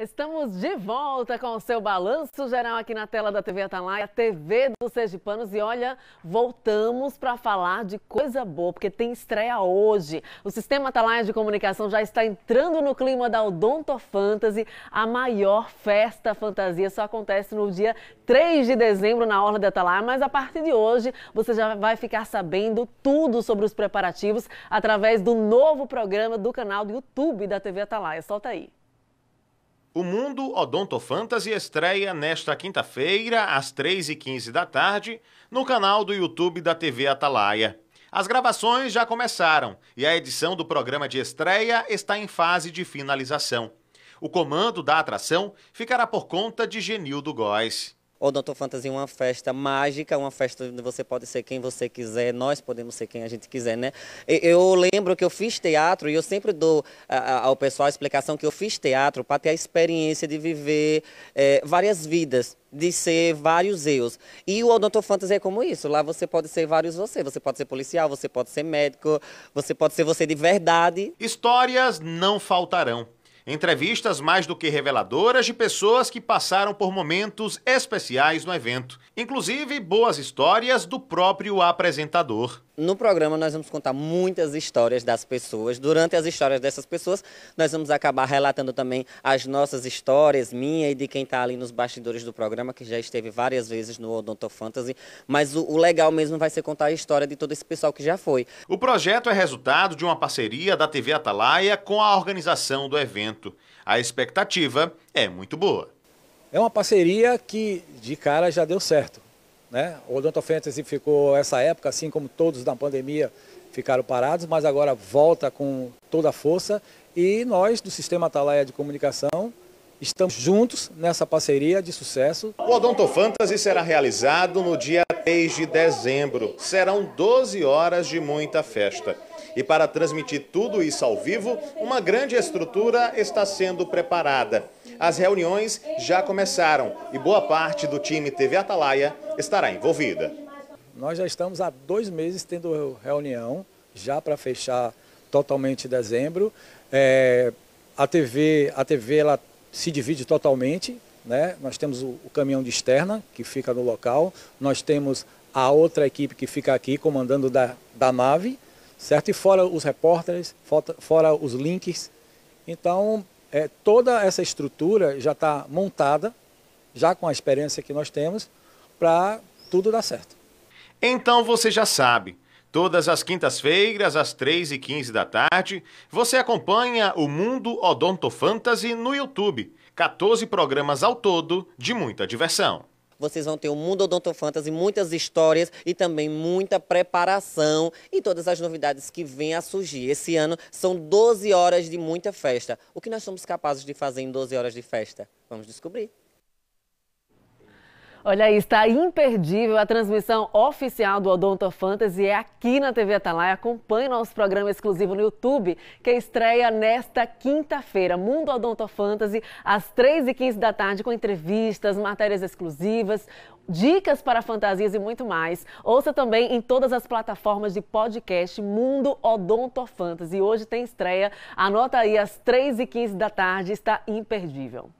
Estamos de volta com o seu balanço geral aqui na tela da TV Atalaia, TV dos Sergipanos. E olha, voltamos para falar de coisa boa, porque tem estreia hoje. O Sistema Atalaia de Comunicação já está entrando no clima da Odonto Fantasy, a maior festa fantasia. Só acontece no dia 3 de dezembro na Orla da Atalaia, mas a partir de hoje você já vai ficar sabendo tudo sobre os preparativos através do novo programa do canal do YouTube da TV Atalaia. Solta aí. O Mundo Odonto Fantasy estreia nesta quinta-feira, às 3h15 da tarde, no canal do YouTube da TV Atalaia. As gravações já começaram e a edição do programa de estreia está em fase de finalização. O comando da atração ficará por conta de Genildo Góes. Odonto Fantasy é uma festa mágica, uma festa onde você pode ser quem você quiser, nós podemos ser quem a gente quiser, né? Eu lembro que eu fiz teatro e eu sempre dou ao pessoal a explicação que eu fiz teatro para ter a experiência de viver é, várias vidas, de ser vários eus. E o Odonto Fantasy é como isso, lá você pode ser vários você, você pode ser policial, você pode ser médico, você pode ser você de verdade. Histórias não faltarão. Entrevistas mais do que reveladoras de pessoas que passaram por momentos especiais no evento, inclusive boas histórias do próprio apresentador. No programa nós vamos contar muitas histórias das pessoas. Durante as histórias dessas pessoas, nós vamos acabar relatando também as nossas histórias, minha e de quem está ali nos bastidores do programa, que já esteve várias vezes no Odonto Fantasy. Mas o, o legal mesmo vai ser contar a história de todo esse pessoal que já foi. O projeto é resultado de uma parceria da TV Atalaia com a organização do evento. A expectativa é muito boa. É uma parceria que de cara já deu certo né? O Fantasy ficou essa época, assim como todos na pandemia ficaram parados, mas agora volta com toda a força e nós do Sistema Atalaia de Comunicação Estamos juntos nessa parceria de sucesso. O Odonto Fantasy será realizado no dia 3 de dezembro. Serão 12 horas de muita festa. E para transmitir tudo isso ao vivo, uma grande estrutura está sendo preparada as reuniões já começaram e boa parte do time TV Atalaia estará envolvida. Nós já estamos há dois meses tendo reunião, já para fechar totalmente dezembro. É, a TV, a TV ela se divide totalmente. Né? Nós temos o, o caminhão de externa, que fica no local. Nós temos a outra equipe que fica aqui comandando da, da nave, certo? E fora os repórteres, fora, fora os links. Então, é, toda essa estrutura já está montada, já com a experiência que nós temos, para tudo dar certo. Então você já sabe. Todas as quintas-feiras, às 3h15 da tarde, você acompanha o Mundo Odonto Fantasy no YouTube. 14 programas ao todo de muita diversão vocês vão ter o Mundo Odonto Fantasy, muitas histórias e também muita preparação e todas as novidades que vêm a surgir. Esse ano são 12 horas de muita festa. O que nós somos capazes de fazer em 12 horas de festa? Vamos descobrir. Olha aí, está imperdível a transmissão oficial do Odonto Fantasy é aqui na TV Atalaia. Acompanhe nosso programa exclusivo no YouTube, que estreia nesta quinta-feira. Mundo Odonto Fantasy, às 3h15 da tarde, com entrevistas, matérias exclusivas, dicas para fantasias e muito mais. Ouça também em todas as plataformas de podcast Mundo Odonto Fantasy. Hoje tem estreia. Anota aí, às 3h15 da tarde, está imperdível.